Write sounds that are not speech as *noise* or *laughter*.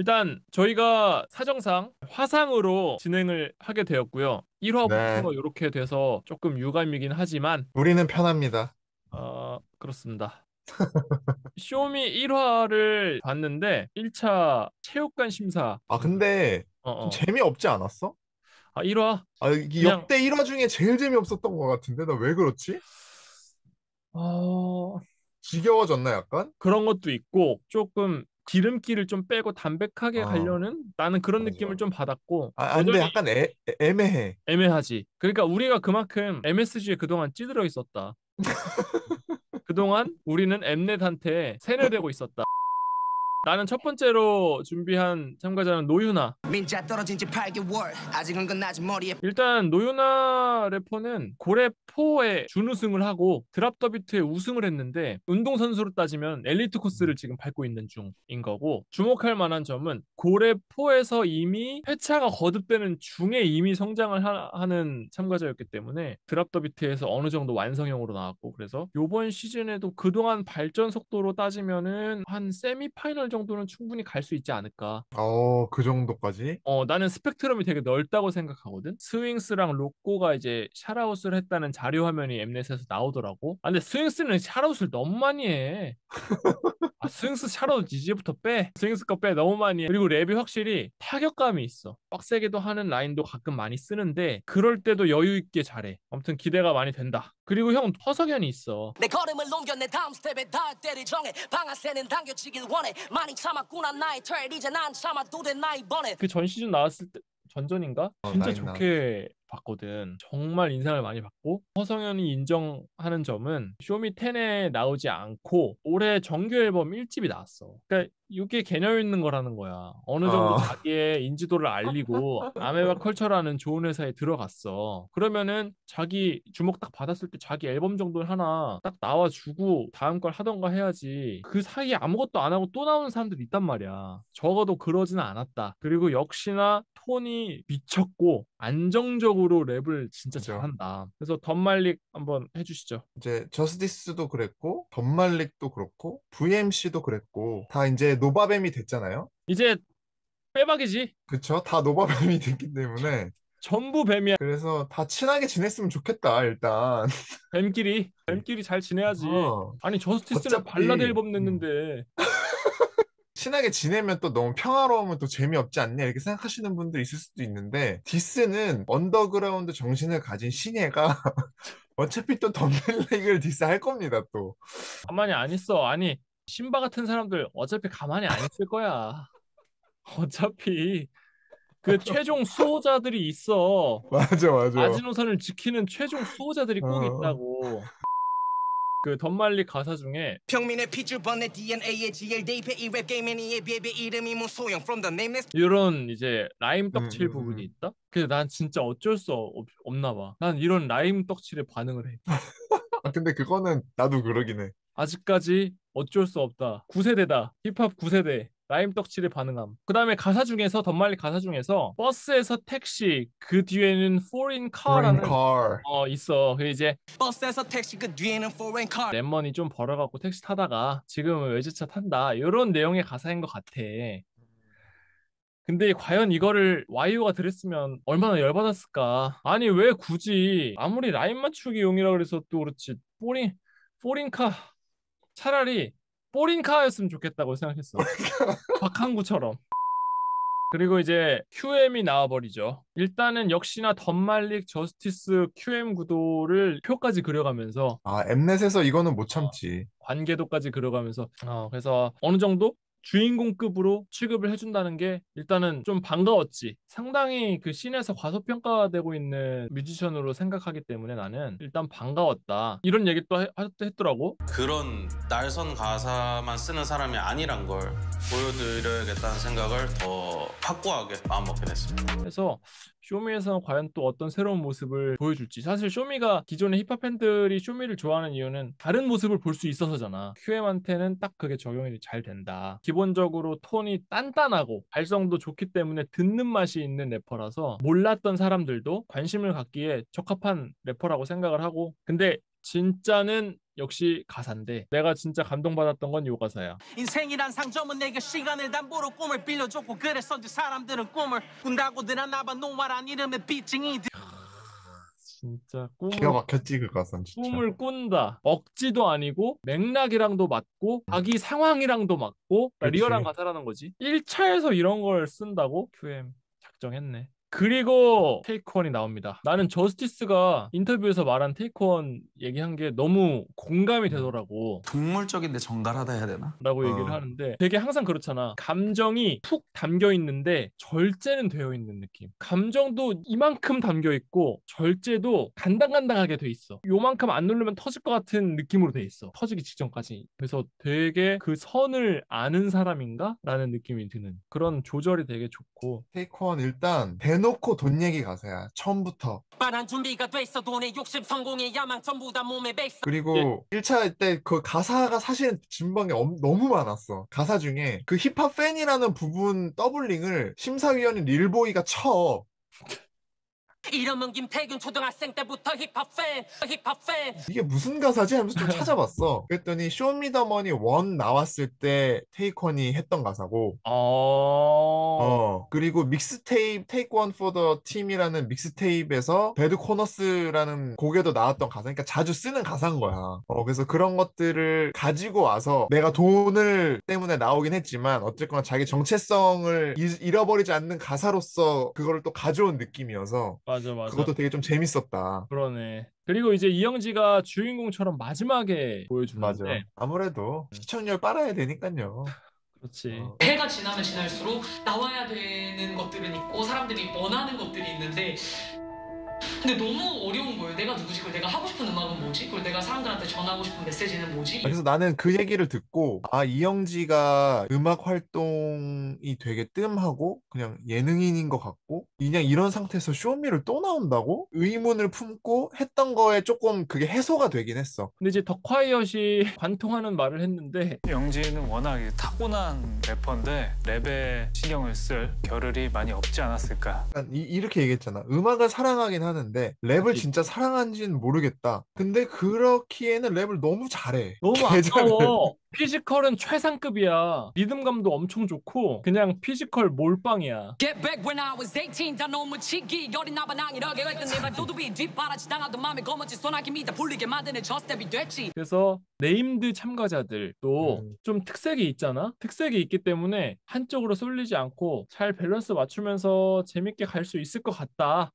일단 저희가 사정상 화상으로 진행을 하게 되었고요. 1화부터 네. 이렇게 돼서 조금 유감이긴 하지만 우리는 편합니다. 어, 그렇습니다. *laughs* 쇼미 1화를 봤는데 1차 체육관 심사. 아 근데 어, 어. 재미없지 않았어? 아 1화? 아 이게 그냥... 역대 1화 중에 제일 재미없었던 것 같은데 나 왜 그렇지? 어... 지겨워졌나 약간? 그런 것도 있고 조금 기름기를 좀 빼고 담백하게 아. 가려는 나는 그런 맞아. 느낌을 좀 받았고 아, 아 근데 약간 애, 애매해 애매하지 그러니까 우리가 그만큼 MSG에 그동안 찌들어 있었다 *laughs* 그동안 우리는 엠넷한테 세뇌되고 있었다 나는 첫 번째로 준비한 참가자는 노윤나 민자 떨어진 지 8개월 아직은 끝나지 머리에 일단 노윤아 래퍼는 고래4에 준우승을 하고 드랍더비트에 우승을 했는데 운동선수로 따지면 엘리트 코스를 지금 밟고 있는 중인 거고 주목할 만한 점은 고래4에서 이미 회차가 거듭되는 중에 이미 성장을 하, 는 참가자였기 때문에 드랍더비트에서 어느 정도 완성형으로 나왔고 그래서 요번 시즌에도 그동안 발전 속도로 따지면은 한 세미파이널 정도는 충분히 갈 수 있지 않을까. 어, 그 정도까지? 어, 나는 스펙트럼이 되게 넓다고 생각하거든. 스윙스랑 로꼬가 이제 샤라웃을 했다는 자료 화면이 엠넷에서 나오더라고. 아, 근데 스윙스는 샤라웃을 너무 많이 해. *laughs* 아, 스윙스 샤로지지부터 빼. 스윙스 거 빼. 너무 많이 해. 그리고 랩이 확실히 타격감이 있어. 빡세게도 하는 라인도 가끔 많이 쓰는데 그럴 때도 여유 있게 잘해. 아무튼 기대가 많이 된다. 그리고 형 허석연이 있어. 내 걸음을 넘겨 내 다음 스텝에 닿을 때를 정해. 방아쇠는 당겨치길 원해. 많이 참았구나 나의 털. 이제 난 참아도 돼나 이번에. 그전 시즌 나왔을 때 전전인가? 어, 진짜 나이나. 좋게 봤거든. 정말 인상을 많이 받고 허성현이 인정하는 점은 쇼미10에 나오지 않고 올해 정규 앨범 1집이 나왔어. 그러니까 이게 개념 있는 거라는 거야. 어느 아. 정도 어. 자기의 인지도를 알리고 *laughs* 아메바 컬처라는 좋은 회사에 들어갔어. 그러면은 자기 주목 딱 받았을 때 자기 앨범 정도 하나 딱 나와주고 다음 걸 하던가 해야지. 그 사이에 아무것도 안 하고 또 나오는 사람들 있단 말이야. 적어도 그러지는 않았다. 그리고 역시나 톤이 미쳤고 안정적으로 랩을 진짜 그렇죠. 잘한다. 그래서 덤말릭 한번 해주시죠. 이제 저스디스도 그랬고 덤말릭도 그렇고 VMC도 그랬고 다 이제 노바뱀이 됐잖아요. 이제 빼박이지. 그쵸. 다 노바뱀이 됐기 때문에 전부 뱀이야. 그래서 다 친하게 지냈으면 좋겠다 일단. 뱀끼리 음. 뱀끼리 잘 지내야지. 어. 아니 저스티스는 어차피... 발라드 앨범 음. 냈는데. 음. 친하게 지내면 또 너무 평화로우면 또 재미없지 않냐 이렇게 생각하시는 분들 있을 수도 있는데 디스는 언더그라운드 정신을 가진 신예가 *laughs* 어차피 또덤벨레이을 디스할 겁니다 또 가만히 안 있어 아니 신바 같은 사람들 어차피 가만히 안 있을 거야 *laughs* 어차피 그 최종 수호자들이 있어 *laughs* 맞아 맞아 아지노선을 지키는 최종 수호자들이 꼭 어... 있다고 그 덤말리 가사 중에 평민의 피줄번의 DNA에 GLDP 이랩 게임이니에 비비 이름이 뭐소용 from the name 이런 이제 라임 음, 떡칠 음, 부분이 음. 있다. 근데 난 진짜 어쩔 수 없, 없나 봐. 난 이런 라임 떡칠에 반응을 해. *laughs* 아 근데 그거는 나도 그러긴 해. 아직까지 어쩔 수 없다. 9세대다. 힙합 9세대. 라임 떡칠에 반응함. 그 다음에 가사 중에서 덧말리 가사 중에서 버스에서 택시 그 뒤에는 foreign car라는 어 있어. 그 이제 버스에서 택시 그 뒤에는 foreign car. 랩머니좀 벌어갖고 택시 타다가 지금은 외제차 탄다. 이런 내용의 가사인 것 같아. 근데 과연 이거를 와이오가 들었으면 얼마나 열받았을까? 아니 왜 굳이 아무리 라인 맞추기용이라 그래서 또 그렇지 포린 포린카 차라리 뽀린카였으면 좋겠다고 생각했어. 박한구처럼 그리고 이제 QM이 나와버리죠. 일단은 역시나 덤말릭 저스티스 QM 구도를 표까지 그려가면서 아 엠넷에서 이거는 못 어, 참지. 관계도까지 그려가면서 어, 그래서 어느 정도 주인공급으로 취급을 해준다는 게 일단은 좀 반가웠지. 상당히 그 씬에서 과소평가되고 있는 뮤지션으로 생각하기 때문에 나는 일단 반가웠다. 이런 얘기 또 하, 했더라고. 그런 날선 가사만 쓰는 사람이 아니란 걸 보여드려야겠다는 생각을 더 확고하게 마음먹게 됐습니다. 그래서 쇼미에서 과연 또 어떤 새로운 모습을 보여줄지 사실 쇼미가 기존의 힙합 팬들이 쇼미를 좋아하는 이유는 다른 모습을 볼 수 있어서잖아 QM한테는 딱 그게 적용이 잘 된다 기본적으로 톤이 단단하고 발성도 좋기 때문에 듣는 맛이 있는 래퍼라서 몰랐던 사람들도 관심을 갖기에 적합한 래퍼라고 생각을 하고 근데 진짜는 역시 가사인데 내가 진짜 감동받았던 건요 가사야 인생이란 상점은 내게 시간을 담보로 꿈을 빌려줬고 그래서 이 사람들은 꿈을 꾼다고들 하나봐 노아란 이름의 비증이 진짜 꿈 기가 막혔지 그 가사는 진짜 꿈을 꾼다 억지도 아니고 맥락이랑도 맞고 음. 자기 상황이랑도 맞고 그러니까 리얼한 가사라는 거지 1차에서 이런 걸 쓴다고 QM 작정했네 그리고 테이크원이 나옵니다. 나는 저스티스가 인터뷰에서 말한 테이크원 얘기한 게 너무 공감이 음. 되더라고. 동물적인데 정갈하다 해야 되나? 라고 어. 얘기를 어. 하는데 되게 항상 그렇잖아. 감정이 푹 담겨 있는데 절제는 되어 있는 느낌. 감정도 이만큼 담겨 있고 절제도 간당간당하게 돼 있어. 요만큼 안 누르면 터질 것 같은 느낌으로 돼 있어. 터지기 직전까지. 그래서 되게 그 선을 아는 사람인가? 라는 느낌이 드는 그런 조절이 되게 좋고. 테이크원 일단 대 대놓고 돈 얘기 가세요. 처음부터. 준비가 돼있 돈의 욕심 성공의 야망 전부 다 몸에 베이스 그리고 1차 예. 때그 가사가 사실은 진방에 너무 많았어. 가사 중에 그 힙합 팬이라는 부분 더블링을 심사위원인 릴보이가 쳐. 이름은 김태균 초등학생 때부터 힙합 팬 힙합 팬 이게 무슨 가사지 하면서 좀 찾아봤어 *laughs* 그랬더니 쇼미더머니 원 나왔을 때 테이컨이 했던 가사고 어... 어 그리고 믹스테이프 테이크 원포더 팀이라는 믹스테이프에서 배드 코너스라는 곡에도 나왔던 가사 그러니까 자주 쓰는 가사인 거야 어 그래서 그런 것들을 가지고 와서 내가 돈을 때문에 나오긴 했지만 어쨌거나 자기 정체성을 잃어버리지 않는 가사로서 그거를 또 가져온 느낌이어서 맞아 맞아. 그것도 되게 좀 재밌었다. 그러네. 그리고 이제 이영지가 주인공처럼 마지막에 보여주는데 맞아. 아무래도 음. 시청률 빨아야 되니까요. *laughs* 그렇지. 어. 해가 지나면 지날수록 나와야 되는 것들은 있고 사람들이 원하는 것들이 있는데 근데 너무 어려운 거예요. 내가 누구지? 그 내가 하고 싶은 음악은 뭐지? 그리고 내가 사람들한테 전하고 싶은 메시지는 뭐지? 아, 그래서 나는 그 얘기를 듣고 아 이영지가 음악 활동이 되게 뜸하고 그냥 예능인인 것 같고 그냥 이런 상태에서 쇼미를 또 나온다고 의문을 품고 했던 거에 조금 그게 해소가 되긴 했어. 근데 이제 더콰이엇이 *laughs* 관통하는 말을 했는데 영지는 워낙 타고난 래퍼인데 랩에 신경을 쓸 겨를이 많이 없지 않았을까? 이, 이렇게 얘기했잖아. 음악을 사랑하긴 하는 사는데 랩을 진짜 사랑하는지는 모르겠다. 근데 그렇기에는 랩을 너무 잘해. 너무 *laughs* 아까워. 피지컬은 최상급이야. 리듬감도 엄청 좋고 그냥 피지컬 몰빵이야. Get back when I was 18다 너무 치기 열이 나봐 난 이러게 했던 내발 도둑이 뒷바라지 당하던 맘에 검은지 소나기 미다 불리게 만드는 저 스텝이 됐지. 그래서 네임드 참가자들 또좀 음. 특색이 있잖아. 특색이 있기 때문에 한쪽으로 쏠리지 않고 잘 밸런스 맞추면서 재밌게 갈 수 있을 것 같다.